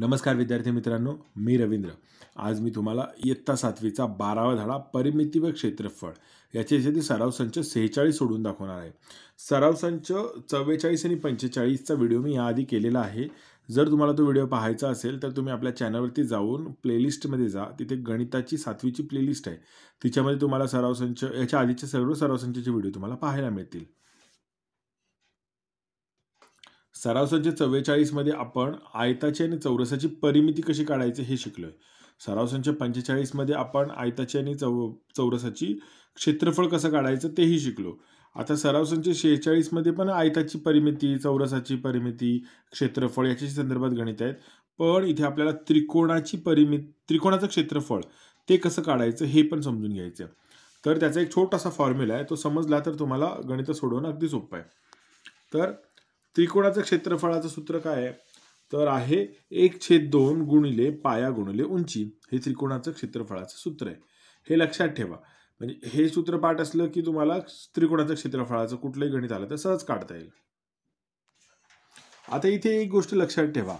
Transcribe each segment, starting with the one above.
नमस्कार विद्यार्थी मित्रांनो मी रवींद्र आज मी तुम्हाला इयत्ता सातवीचा बारावा धडा परिमिती व क्षेत्रफळ याच्यासाठी सराव संच सेहेचाळीस सोडून दाखवणार आहे सराव संच चव्वेचाळीस आणि पंचेचाळीसचा व्हिडिओ मी याआधी केलेला आहे जर तुम्हाला तो व्हिडिओ पाहायचा असेल तर तुम्ही आपल्या चॅनलवरती जाऊन प्लेलिस्टमध्ये जा तिथे गणिताची सातवीची प्लेलिस्ट आहे तिच्यामध्ये तुम्हाला सराव संच याच्या आधीचे सर्व सराव संचाचे व्हिडिओ तुम्हाला पाहायला मिळतील सराव संच चव्वेचाळीसमध्ये आपण आयताची आणि चौरसाची परिमिती कशी काढायची हे शिकलो आहे सराव संच पंचेचाळीसमध्ये आपण आयताची आणि चौ चौरसाची क्षेत्रफळ कसं काढायचं तेही शिकलो आता सराव संच शेहेचाळीसमध्ये पण आयताची परिमिती चौरसाची परिमिती क्षेत्रफळ याच्या संदर्भात गणित आहेत पण इथे आपल्याला त्रिकोणाची परिमि त्रिकोणाचं क्षेत्रफळ ते कसं काढायचं हे पण समजून घ्यायचं तर त्याचा एक छोटासा फॉर्म्युला आहे तो समजला तर तुम्हाला गणितं सोडवणं अगदी सोपं आहे तर त्रिकोणाचं क्षेत्रफळाचं सूत्र काय आहे तर आहे एक छेद दोन गुणिले पाया गुणिले उंची हे त्रिकोणाचं क्षेत्रफळाचं सूत्र आहे हे लक्षात ठेवा म्हणजे हे सूत्र पाठ असलं की तुम्हाला त्रिकोणाचं क्षेत्रफळाचं कुठलंही गणित आलं तर सहज काढता येईल आता इथे एक गोष्ट लक्षात ठेवा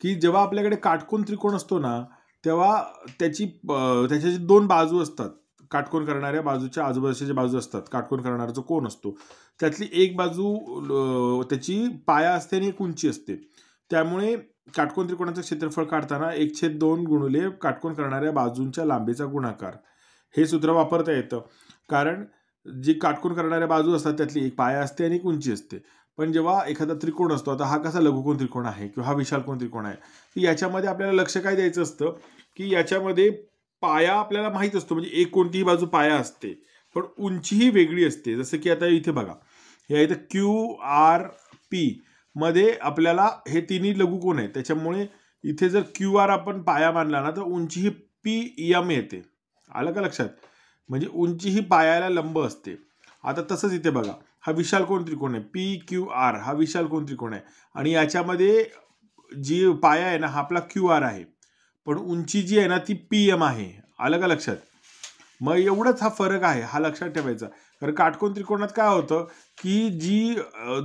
की जेव्हा आपल्याकडे काटकोण त्रिकोण असतो ना तेव्हा त्याची त्याच्या दोन बाजू असतात काटकोन करणाऱ्या बाजूच्या आजूबाजूच्या बाजू असतात काटकोन करणारा जो कोण असतो त्यातली एक बाजू त्याची पाया असते आणि एक उंची असते त्यामुळे काटकोन त्रिकोणाचं क्षेत्रफळ काढताना एक छेद दोन गुणुले काटकोण करणाऱ्या बाजूंच्या लांबीचा गुणाकार हे सूत्र वापरता येतं कारण जी काटकोन करणाऱ्या बाजू असतात त्यातली एक पाया असते आणि एक उंची असते पण जेव्हा एखादा त्रिकोण असतो आता हा कसा लघुकोन त्रिकोण आहे किंवा हा विशालकोण त्रिकोण आहे तर याच्यामध्ये आपल्याला लक्ष काय द्यायचं असतं की याच्यामध्ये पाया आपल्याला माहीत असतो म्हणजे एक कोणतीही बाजू पाया असते पण उंची ही वेगळी असते जसं की आता इथे बघा हे इथं क्यू आर पी मध्ये आपल्याला हे तिन्ही लघुकोण आहे त्याच्यामुळे इथे जर क्यू आर आपण पाया मानला ना तर उंची ही पी एम येते आलं का लक्षात म्हणजे उंची ही पायाला लंब असते आता तसंच इथे बघा हा विशाल कोण त्रिकोण आहे पी क्यू आर हा विशाल कोण त्रिकोण आहे आणि याच्यामध्ये जी पाया आहे ना हा आपला क्यू आर आहे पण उंची जी आहे ना ती पी एम आहे आलं का लक्षात मग एवढंच हा फरक आहे हा लक्षात ठेवायचा कारण काटकोण त्रिकोणात काय होतं की जी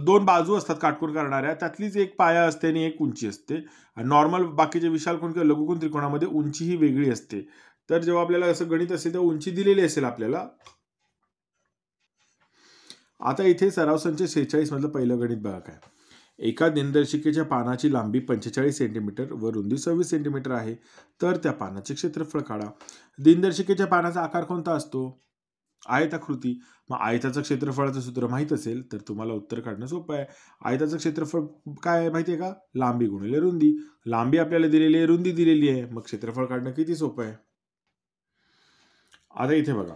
दोन बाजू असतात काटकोण करणाऱ्या त्यातलीच एक पाया असते आणि एक उंची असते आणि नॉर्मल बाकीचे विशालकोण किंवा लघुकोण त्रिकोणामध्ये उंची ही वेगळी असते तर जेव्हा आपल्याला असं गणित असेल तेव्हा उंची दिलेली असेल आपल्याला आता इथे सराव संच शेहेचाळीस मधलं पहिलं गणित बघा काय एका दिनदर्शिकेच्या पानाची लांबी पंचेचाळीस सेंटीमीटर व रुंदी सव्वीस सेंटीमीटर आहे तर त्या पानाचे क्षेत्रफळ काढा दिनदर्शिकेच्या पानाचा आकार कोणता असतो आयताकृती मग आयताचं क्षेत्रफळाचं सूत्र माहीत असेल तर तुम्हाला उत्तर काढणं सोपं आहे आयताचं क्षेत्रफळ काय आहे माहिती आहे का लांबी गुणिले रुंदी लांबी आपल्याला दिलेली आहे रुंदी दिलेली आहे मग क्षेत्रफळ काढणं किती सोपं आहे आता इथे बघा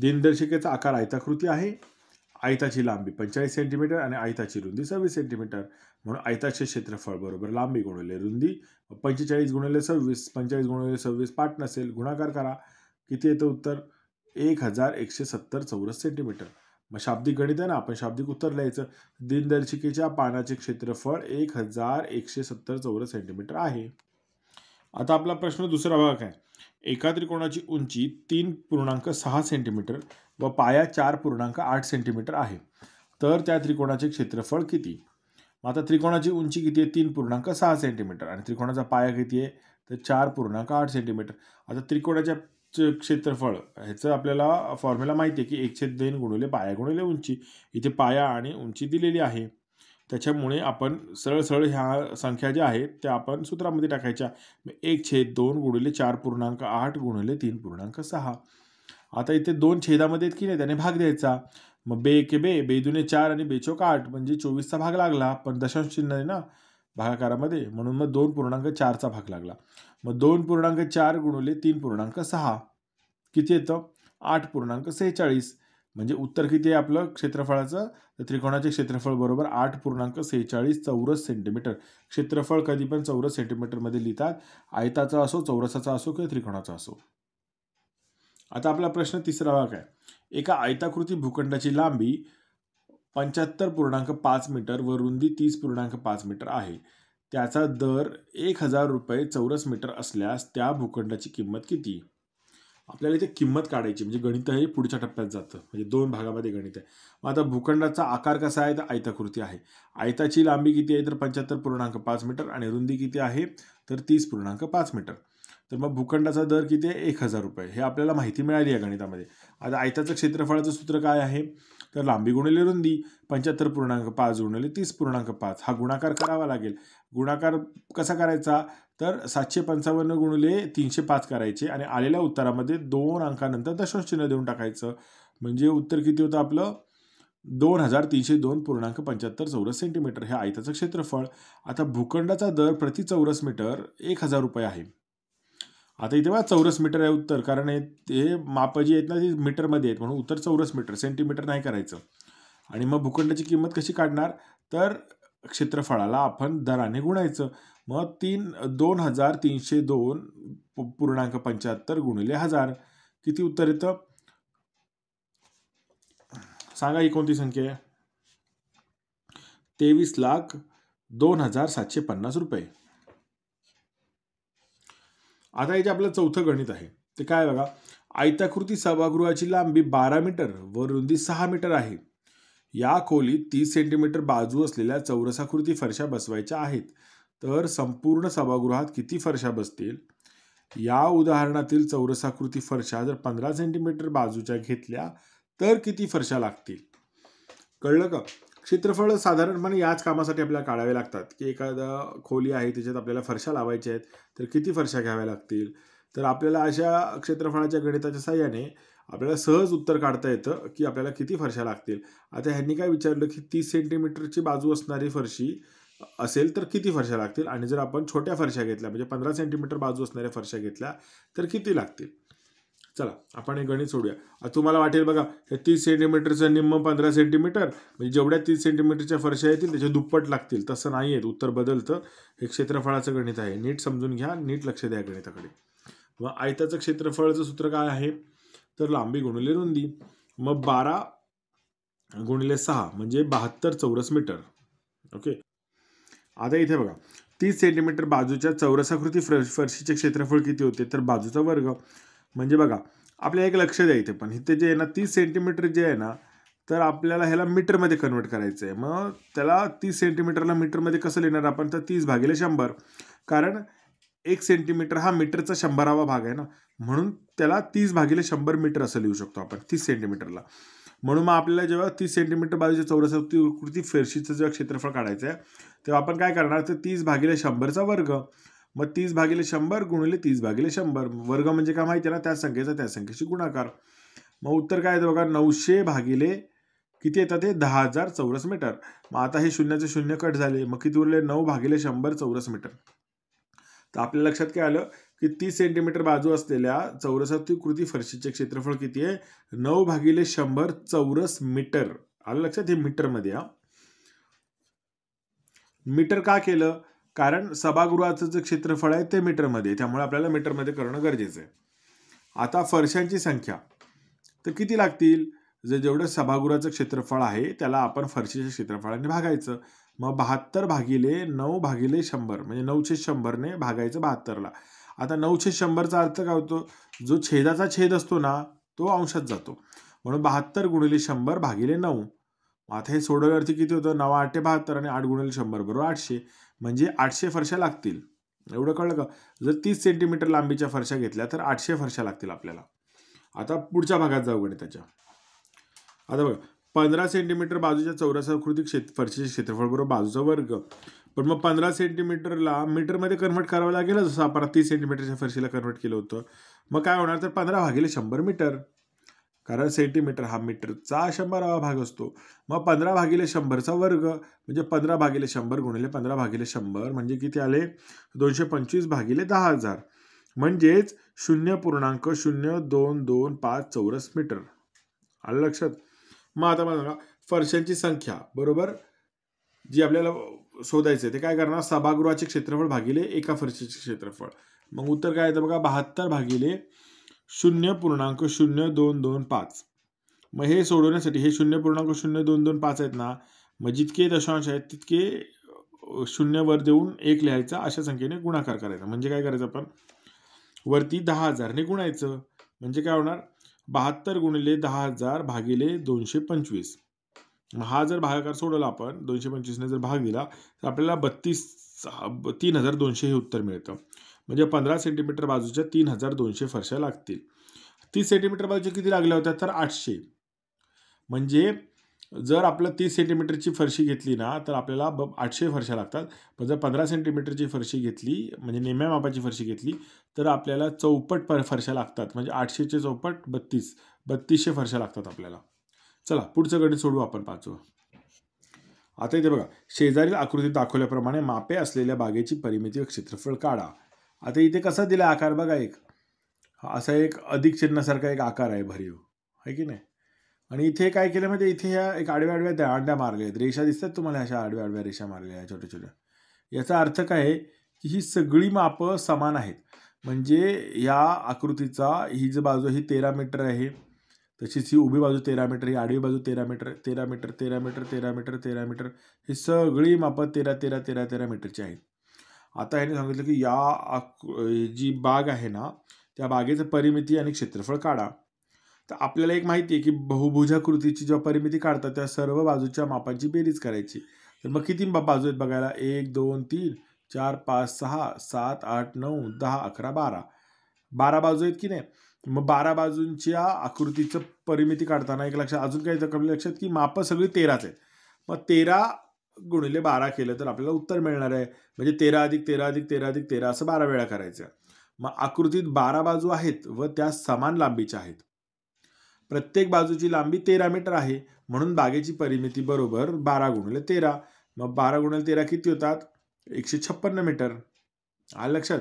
दिनदर्शिकेचा आकार आयताकृती आहे आयताची लांबी पंचेचाळीस सेंटीमीटर आणि आयताची रुंदी सव्वीस सेंटीमीटर म्हणून आयताचे क्षेत्रफळ बरोबर लांबी गुणवले रुंदी पंचेचाळीस गुणवले सव्वीस पंचेचाळीस गुणवले सव्वीस पाठ नसेल गुणाकार करा किती येतं उत्तर एक हजार एकशे सत्तर चौरस सेंटीमीटर मग शाब्दिक गणित आहे ना आपण शाब्दिक उत्तर लिहायचं दिनदर्शिकेच्या पानाचे क्षेत्रफळ एक हजार एकशे सत्तर चौरस सेंटीमीटर आहे आता आपला प्रश्न दुसरा भाग काय एका त्रिकोणाची उंची तीन पूर्णांक सहा सेंटीमीटर व पाया चार पूर्णांक आठ सेंटीमीटर आहे तर त्या त्रिकोणाचे क्षेत्रफळ किती मग आता त्रिकोणाची उंची किती आहे तीन पूर्णांक सहा सेंटीमीटर आणि त्रिकोणाचा पाया किती आहे तर चार पूर्णांक आठ सेंटीमीटर आता त्रिकोणाच्या क्षेत्रफळ ह्याचं आपल्याला फॉर्म्युला माहिती आहे की छेद दोन गुणिले पाया गुणिले उंची इथे पाया आणि उंची दिलेली आहे त्याच्यामुळे आपण सरळ सरळ ह्या संख्या ज्या आहेत त्या आपण सूत्रामध्ये टाकायच्या एक छेद दोन गुणिले चार पूर्णांक आठ गुणिले तीन पूर्णांक सहा आता इथे दोन छेदामध्ये आहेत की नाही त्याने भाग द्यायचा मग बे के बे बेदुने चार आणि बेचोक आठ म्हणजे चोवीसचा भाग लागला पण दशांश चिन्ह आहे ना भागाकारामध्ये म्हणून मग दोन पूर्णांक चारचा भाग लागला मग दोन पूर्णांक चार गुणवले तीन पूर्णांक सहा किती येतं आठ पूर्णांक सेहेचाळीस म्हणजे उत्तर किती आहे आपलं क्षेत्रफळाचं तर त्रिकोणाचे क्षेत्रफळ बरोबर आठ पूर्णांक सेहेचाळीस चौरस सेंटीमीटर क्षेत्रफळ कधी पण चौरस सेंटीमीटरमध्ये लिहितात आयताचा असो चौरसाचा असो किंवा त्रिकोणाचा असो आता आपला प्रश्न तिसरा भाग आहे एका आयताकृती भूखंडाची लांबी पंच्याहत्तर पूर्णांक पाच मीटर व रुंदी तीस पूर्णांक पाच मीटर आहे त्याचा दर एक हजार रुपये चौरस मीटर असल्यास त्या भूखंडाची किंमत किती आपल्याला इथे किंमत काढायची म्हणजे गणित हे पुढच्या टप्प्यात जातं म्हणजे दोन भागामध्ये गणित आहे मग आता भूखंडाचा आकार कसा आहे तर आयताकृती आहे आयताची लांबी किती आहे तर पंच्याहत्तर पूर्णांक पाच मीटर आणि रुंदी किती आहे तर तीस पूर्णांक पाच मीटर तर मग भूखंडाचा दर किती आहे एक हजार रुपये हे आपल्याला माहिती मिळाली आहे गणितामध्ये आता आयताचं क्षेत्रफळाचं सूत्र काय आहे तर लांबी गुणिले रुंदी पंच्याहत्तर पूर्णांक पाच गुणिले तीस पूर्णांक पाच हा गुणाकार करावा लागेल गुणाकार कसा करायचा तर सातशे पंचावन्न गुणिले तीनशे पाच करायचे आणि आलेल्या उत्तरामध्ये दोन अंकानंतर दशांश चिन्ह देऊन टाकायचं म्हणजे उत्तर किती होतं आपलं दोन हजार तीनशे दोन पूर्णांक पंच्याहत्तर चौरस सेंटीमीटर हे आयताचं क्षेत्रफळ आता भूखंडाचा दर प्रति चौरस मीटर एक हजार रुपये आहे आता इथे बघा चौरस मीटर आहे उत्तर कारण हे माप जी आहेत ना ती मीटरमध्ये आहेत म्हणून उत्तर चौरस मीटर सेंटीमीटर नाही करायचं आणि मग भूखंडाची किंमत कशी काढणार तर क्षेत्रफळाला आपण दराने गुणायचं मग तीन दोन हजार तीनशे दोन पूर्णांक पंच्याहत्तर गुणिले हजार किती उत्तर येतं सांगा ही कोणती संख्या आहे तेवीस लाख दोन हजार सातशे पन्नास रुपये आता याचे आपलं चौथं गणित आहे ते काय बघा आयताकृती सभागृहाची लांबी बारा मीटर व रुंदी सहा मीटर आहे या खोलीत तीस सेंटीमीटर बाजू असलेल्या चौरसाकृती फरशा बसवायच्या आहेत तर संपूर्ण सभागृहात किती फरशा बसतील या उदाहरणातील चौरसाकृती फरशा जर पंधरा सेंटीमीटर बाजूच्या घेतल्या तर किती फरशा लागतील कळलं का क्षेत्रफळ साधारणपणे याच कामासाठी आपल्याला काढावे लागतात की एखादा खोली आहे त्याच्यात आपल्याला फरशा लावायच्या आहेत तर किती फरशा घ्याव्या लागतील तर आपल्याला अशा क्षेत्रफळाच्या गणिताच्या साह्याने आपल्याला सहज उत्तर काढता येतं की आपल्याला किती फरशा लागतील आता ह्यांनी काय विचारलं की तीस सेंटीमीटरची बाजू असणारी फरशी असेल तर किती फरशा लागतील आणि जर आपण छोट्या फरशा घेतल्या म्हणजे पंधरा सेंटीमीटर बाजू असणाऱ्या फरशा घेतल्या तर किती लागतील चला आपण हे गणित सोडूया तुम्हाला वाटेल बघा हे तीस सेंटीमीटरचं निम्म पंधरा सेंटीमीटर म्हणजे जेवढ्या तीस सेंटीमीटरच्या फरशा येतील त्याच्या दुप्पट लागतील तसं नाही आहेत उत्तर बदलतं हे क्षेत्रफळाचं गणित आहे नीट समजून घ्या नीट लक्ष द्या गणिताकडे मग आयताचं क्षेत्रफळचं सूत्र काय आहे तर लांबी गुणिले रुंदी मग बारा गुणिले सहा म्हणजे बहात्तर चौरस मीटर ओके आता इथे बघा तीस सेंटीमीटर बाजूच्या चौरसाकृती फर फरशीचे क्षेत्रफळ किती होते तर बाजूचा वर्ग म्हणजे बघा आपल्याला एक लक्ष द्यायचं पण इथे जे आहे ना तीस सेंटीमीटर जे आहे ना तर आपल्याला ह्याला मीटरमध्ये कन्वर्ट करायचं आहे मग त्याला तीस सेंटीमीटरला मीटरमध्ये कसं लिहिणार आपण तर तीस भागिले शंभर कारण एक सेंटीमीटर हा मीटरचा शंभरावा भाग आहे ना म्हणून त्याला तीस भागिले शंभर मीटर असं लिहू शकतो आपण तीस सेंटीमीटरला म्हणून मग आपल्याला जेव्हा तीस सेंटीमीटर बाजूच्या चौरसावरती कृती फेरशीचं जेव्हा क्षेत्रफळ काढायचं आहे तेव्हा आपण काय करणार तर तीस भागिले शंभरचा वर्ग मग तीस भागिले शंभर गुणिले तीस भागिले शंभर वर्ग म्हणजे काय माहिती ना त्या संख्येचा त्या संख्येशी गुणाकार मग उत्तर काय येतं बघा नऊशे भागिले किती येतात हे दहा हजार चौरस मीटर मग आता हे शून्याचे शून्य कट झाले मग किती उरले नऊ भागिले शंभर चौरस मीटर तर आपल्या लक्षात काय आलं की तीस सेंटीमीटर बाजू असलेल्या चौरसाती कृती फरशीचे क्षेत्रफळ किती आहे नऊ भागिले शंभर चौरस मीटर आलं लक्षात हे मीटरमध्ये हा मीटर का केलं कारण सभागृहाचं जे क्षेत्रफळ आहे ते मीटरमध्ये त्यामुळे आपल्याला मीटरमध्ये करणं गरजेचं आहे आता फरशांची संख्या तर किती लागतील जे जेवढं सभागृहाचं क्षेत्रफळ आहे त्याला आपण फरशीच्या क्षेत्रफळाने भागायचं मग बहात्तर भागिले नऊ भागिले शंभर म्हणजे नऊशे शंभरने भागायचं बहात्तरला आता नऊशे शंभरचा अर्थ काय होतो जो छेदाचा छेद असतो ना तो अंशात जातो म्हणून बहात्तर गुणिले शंभर भागिले नऊ आता हे सोडवल्यावरती किती होतं नवा आठे बहात्तर आणि आठ गुणिले शंभर बरोबर आठशे म्हणजे आठशे फरशा लागतील एवढं कळलं का जर तीस सेंटीमीटर लांबीच्या फरशा घेतल्या तर आठशे फरशा लागतील आपल्याला आता पुढच्या भागात जाऊ त्याच्या आता बघा पंधरा सेंटीमीटर बाजूच्या चौरसाकृती क्षेत्र फरशीचे क्षेत्रफळ बरोबर बाजूचा वर्ग पण मग पंधरा सेंटीमीटरला मीटरमध्ये कन्व्हर्ट करावं लागेल जसं आपण तीस सेंटीमीटरच्या फरशीला कन्व्हर्ट केलं होतं मग काय होणार तर पंधरा भागिले शंभर मीटर कारण सेंटीमीटर हा मीटरचा शंभरावा भाग असतो मग पंधरा भागिले शंभरचा वर्ग म्हणजे पंधरा भागिले शंभर गुणिले पंधरा भागिले शंभर म्हणजे किती आले दोनशे पंचवीस भागिले दहा हजार म्हणजेच शून्य पूर्णांक शून्य दोन दोन पाच चौरस मीटर आलं लक्षात मग आता मला सांगा फरशांची संख्या बरोबर जी आपल्याला शोधायचं आहे ते काय करणार सभागृहाचे क्षेत्रफळ भागिले एका फरशीचे क्षेत्रफळ मग उत्तर काय येतं बघा बहात्तर भागिले शून्य पूर्णांक शून्य दोन दोन पाच मग हे सोडवण्यासाठी हे शून्य पूर्णांक शून्य दोन दोन पाच आहेत ना मग जितके दशांश आहेत तितके शून्यवर देऊन एक लिहायचा अशा संख्येने गुणाकार करायचा म्हणजे काय करायचं आपण वरती दहा हजारने गुणायचं म्हणजे काय होणार बहात्तर गुणिले दहा हजार भागिले दोनशे पंचवीस मग हा जर भागाकार सोडवला आपण दोनशे पंचवीसने जर भाग दिला तर आपल्याला बत्तीस तीन हजार दोनशे हे उत्तर मिळतं म्हणजे पंधरा सेंटीमीटर बाजूच्या तीन हजार दोनशे फरशा लागतील तीस सेंटीमीटर बाजूच्या किती लागल्या होत्या तर आठशे म्हणजे जर आपलं तीस सेंटीमीटरची फरशी घेतली ना तर आपल्याला ब आठशे फरशा लागतात पण जर पंधरा सेंटीमीटरची फरशी घेतली म्हणजे निम्या मापाची फरशी घेतली तर आपल्याला चौपट पर फरशा लागतात म्हणजे आठशेचे चौपट बत्तीस बत्तीसशे फरशा लागतात आपल्याला चला पुढचं गणित सोडू आपण पाचवं आता इथे बघा शेजारील आकृतीत दाखवल्याप्रमाणे मापे असलेल्या बागेची परिमिती व क्षेत्रफळ काढा आता इथे कसा दिला आकार बघा एक असा एक अधिक चिन्हासारखा एक आकार आहे भरीव आहे की नाही आणि इथे काय केलं म्हणजे इथे ह्या एक आडव्या आडव्या त्या अंड्या मारल्या आहेत रेषा दिसतात तुम्हाला अशा आडव्या आडव्या रेषा मारल्या आहेत छोट्या छोट्या याचा अर्थ काय आहे की ही सगळी मापं समान आहेत म्हणजे या आकृतीचा ही जी बाजू ही तेरा मीटर आहे तशीच ही उभी बाजू तेरा मीटर ही आडवी बाजू तेरा मीटर तेरा मीटर तेरा मीटर तेरा मीटर तेरा मीटर ही सगळी मापं तेरा तेरा तेरा तेरा मीटरची आहेत आता याने सांगितलं की या जी बाग आहे ना त्या बागेचं परिमिती आणि क्षेत्रफळ काढा तर आपल्याला एक माहिती आहे की बहुभुजाकृतीची जेव्हा परिमिती काढतात त्या सर्व बाजूच्या मापांची बेरीज करायची तर मग किती बाजू आहेत बघायला एक दोन तीन चार पाच सहा सात आठ नऊ दहा अकरा बारा बारा बाजू आहेत की नाही मग बारा बाजूंच्या आकृतीचं परिमिती काढताना एक लक्षात अजून काही कमी लक्षात की मापं सगळी तेराच आहेत मग तेरा गुणिले बारा केलं तर आपल्याला उत्तर मिळणार आहे म्हणजे तेरा अधिक तेरा अधिक तेरा अधिक तेरा असं बारा वेळा करायचं मग आकृतीत बारा बाजू आहेत व त्या समान लांबीच्या आहेत प्रत्येक बाजूची लांबी तेरा मीटर आहे म्हणून बागेची परिमिती बरोबर बारा गुणिले तेरा मग बारा गुणिले तेरा किती होतात एकशे छप्पन्न मीटर आलं लक्षात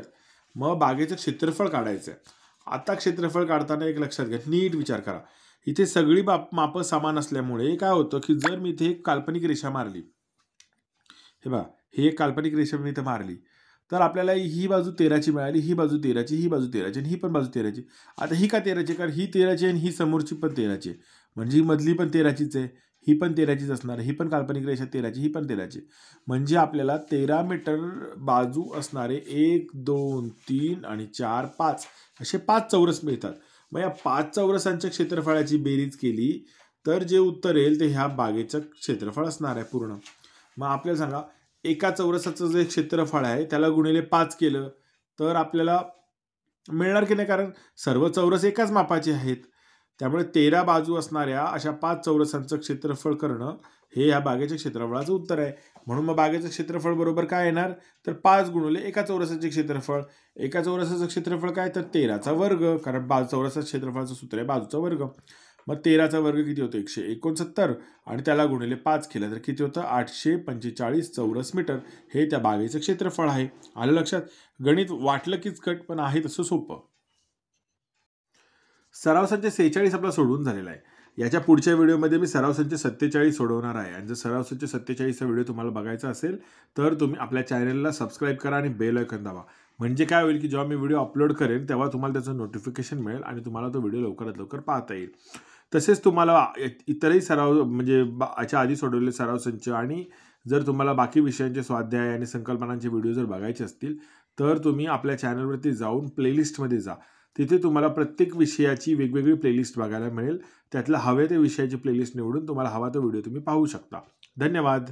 मग बागेचं क्षेत्रफळ काढायचं आहे आता क्षेत्रफळ काढताना एक लक्षात घ्या नीट विचार करा इथे सगळी बाप मापं समान असल्यामुळे काय होतं की जर मी इथे एक काल्पनिक रेषा मारली हे बघा हे एक काल्पनिक रेषा मी इथं मारली तर आपल्याला ही बाजू तेराची मिळाली ही बाजू तेराची ही बाजू तेराची आणि ही पण बाजू तेराची आता ही का तेराची कारण ही तेराची आणि ही समोरची पण तेराची म्हणजे मधली पण तेराचीच आहे ही पण तेराचीच असणार ही पण काल्पनिक रेषा तेराची ही पण तेराची म्हणजे आपल्याला तेरा मीटर बाजू असणारे एक दोन तीन आणि चार पाच असे पाच चौरस मिळतात मग या पाच चौरसांच्या क्षेत्रफळाची बेरीज केली तर जे उत्तर येईल ते ह्या बागेचं क्षेत्रफळ असणार आहे पूर्ण मग आपल्याला सांगा एका चौरसाचं जे क्षेत्रफळ आहे त्याला गुणिले पाच केलं तर आपल्याला मिळणार की नाही कारण सर्व चौरस एकाच मापाचे आहेत त्यामुळे तेरा बाजू असणाऱ्या अशा पाच चौरसांचं क्षेत्रफळ करणं हे या बागेच्या क्षेत्रफळाचं उत्तर आहे म्हणून मग बागेचं क्षेत्रफळ बरोबर काय येणार तर पाच गुणले एका चौरसाचे क्षेत्रफळ एका चौरसाचं क्षेत्रफळ काय तर तेराचा वर्ग कारण बा चौरसाचं क्षेत्रफळाचं सूत्र आहे बाजूचा वर्ग मग तेराचा वर्ग किती होतो एकशे एकोणसत्तर आणि त्याला गुणिले पाच केलं तर किती होतं आठशे पंचेचाळीस चौरस मीटर हे त्या बागेचं क्षेत्रफळ आहे आलं लक्षात गणित वाटलं कीच कट पण आहे तसं सोपं सराव संच सेहेचाळीस आपला सोडून झालेला आहे याच्या पुढच्या व्हिडिओमध्ये मी सराव संच सत्तेचाळीस सोडवणार आहे आणि जर सराव संच सत्तेचाळीसचा व्हिडिओ तुम्हाला बघायचा असेल तर तुम्ही आपल्या चॅनलला सबस्क्राईब करा आणि बेल ऐकन दावा म्हणजे काय होईल की जेव्हा मी व्हिडिओ अपलोड करेन तेव्हा तुम्हाला त्याचं नोटिफिकेशन मिळेल आणि तुम्हाला तो व्हिडिओ लवकरात लवकर पाहता येईल तसेच तुम्हाला इतरही सराव म्हणजे याच्या आधी सोडवलेले सराव संच आणि जर तुम्हाला बाकी विषयांचे स्वाध्याय आणि संकल्पनांचे व्हिडिओ जर बघायचे असतील तर तुम्ही आपल्या चॅनलवरती जाऊन प्लेलिस्टमध्ये जा तिथे तुम्हाला प्रत्येक विषयाची वेगवेगळी प्लेलिस्ट बघायला मिळेल त्यातला हवे ते विषयाची प्लेलिस्ट निवडून तुम्हाला हवा तो व्हिडिओ तुम्ही पाहू शकता धन्यवाद